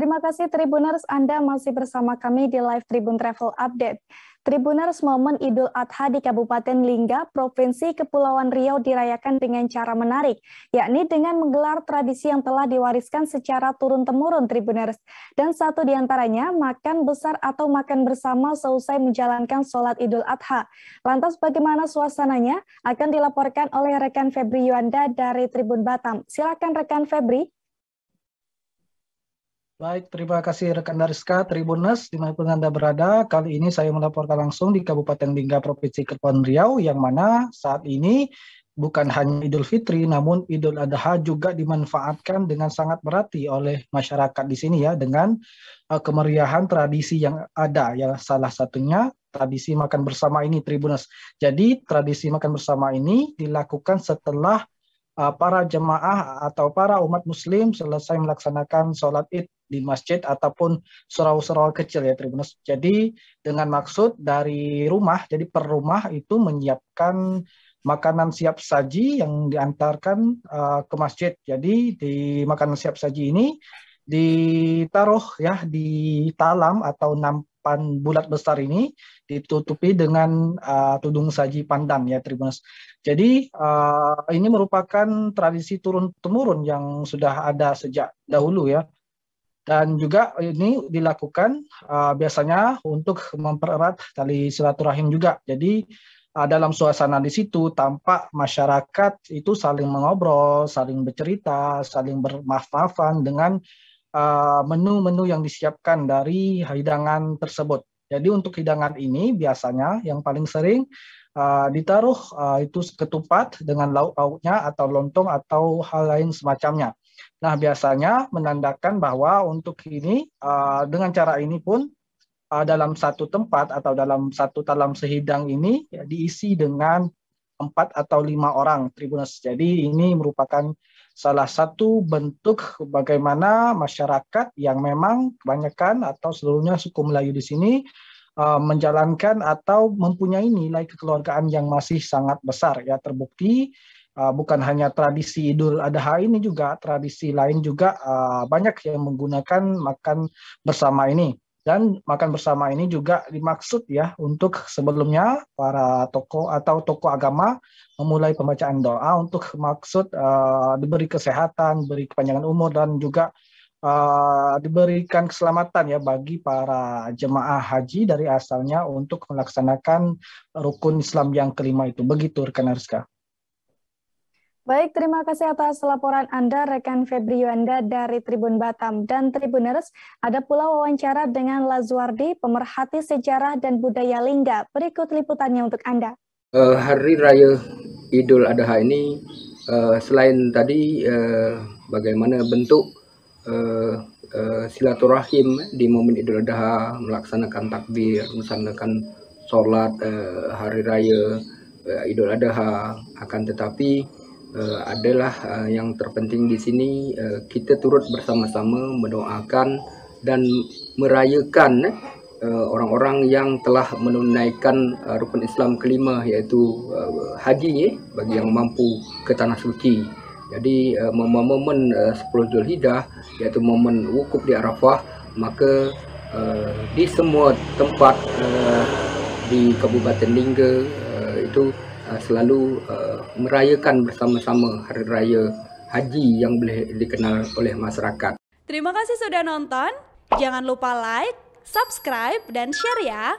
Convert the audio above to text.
Terima kasih Tribuners Anda masih bersama kami di live Tribun Travel Update. Tribuners momen Idul Adha di Kabupaten Lingga, Provinsi Kepulauan Riau dirayakan dengan cara menarik, yakni dengan menggelar tradisi yang telah diwariskan secara turun-temurun Tribuners. Dan satu di antaranya, makan besar atau makan bersama selesai menjalankan sholat Idul Adha. Lantas bagaimana suasananya? Akan dilaporkan oleh rekan Febri Yuanda dari Tribun Batam. Silakan rekan Febri. Baik, terima kasih rekan Dariska, Tribunes dimanapun Anda berada. Kali ini saya melaporkan langsung di Kabupaten Lingga, Provinsi Kepulauan Riau, yang mana saat ini bukan hanya Idul Fitri, namun Idul Adha juga dimanfaatkan dengan sangat berarti oleh masyarakat di sini ya, dengan uh, kemeriahan tradisi yang ada. Ya, salah satunya tradisi makan bersama ini, Tribunes. Jadi, tradisi makan bersama ini dilakukan setelah Eh, para jemaah atau para umat muslim selesai melaksanakan sholat id di masjid ataupun surau-surau kecil ya Tribunus. Jadi dengan maksud dari rumah, jadi per rumah itu menyiapkan makanan siap saji yang diantarkan uh, ke masjid. Jadi di makanan siap saji ini ditaruh ya di talam atau nam, pan bulat besar ini ditutupi dengan uh, tudung saji pandan ya Tribunus. Jadi uh, ini merupakan tradisi turun temurun yang sudah ada sejak dahulu ya. Dan juga ini dilakukan uh, biasanya untuk mempererat tali silaturahim juga. Jadi uh, dalam suasana di situ tampak masyarakat itu saling mengobrol, saling bercerita, saling bermaaf dengan Eh, menu-menu yang disiapkan dari hidangan tersebut. Jadi untuk hidangan ini biasanya yang paling sering uh, ditaruh uh, itu ketupat dengan lauk pauknya atau lontong atau hal lain semacamnya. Nah biasanya menandakan bahwa untuk ini uh, dengan cara ini pun uh, dalam satu tempat atau dalam satu talam sehidang ini ya, diisi dengan empat atau lima orang tribunus. Jadi ini merupakan salah satu bentuk bagaimana masyarakat yang memang kebanyakan atau seluruhnya suku Melayu di sini eh, menjalankan atau mempunyai nilai kekeluargaan yang masih sangat besar ya terbukti eh, bukan hanya tradisi Idul Adha ini juga tradisi lain juga eh, banyak yang menggunakan makan bersama ini dan makan bersama ini juga dimaksud ya untuk sebelumnya para tokoh atau tokoh agama memulai pembacaan doa untuk maksud uh, diberi kesehatan, diberi kepanjangan umur dan juga uh, diberikan keselamatan ya bagi para jemaah haji dari asalnya untuk melaksanakan rukun Islam yang kelima itu. Begitu rekan Ariska. Baik, terima kasih atas laporan Anda, rekan Febri Yuanda dari Tribun Batam dan Tribuners. Ada pula wawancara dengan Lazuardi, pemerhati sejarah dan budaya Lingga. Berikut liputannya untuk Anda. Uh, Hari Raya Idul Adha ini, uh, selain tadi uh, bagaimana bentuk uh, uh, silaturahim di momen Idul Adha, melaksanakan takbir, melaksanakan sholat uh, Hari Raya uh, Idul Adha, akan tetapi uh, adalah uh, yang terpenting di sini uh, kita turut bersama-sama mendoakan dan merayakan uh, orang-orang yang telah menunaikan uh, rukun Islam kelima iaitu uh, haji eh, bagi yang mampu ke tanah suci. Jadi uh, momen uh, 10 Zulhijah iaitu momen wukuf di Arafah maka uh, di semua tempat uh, di Kabupaten Lingga uh, itu Uh, selalu uh, merayakan bersama-sama hari raya haji yang boleh dikenal oleh masyarakat. Terima kasih sudah nonton. Jangan lupa like, subscribe, dan share ya.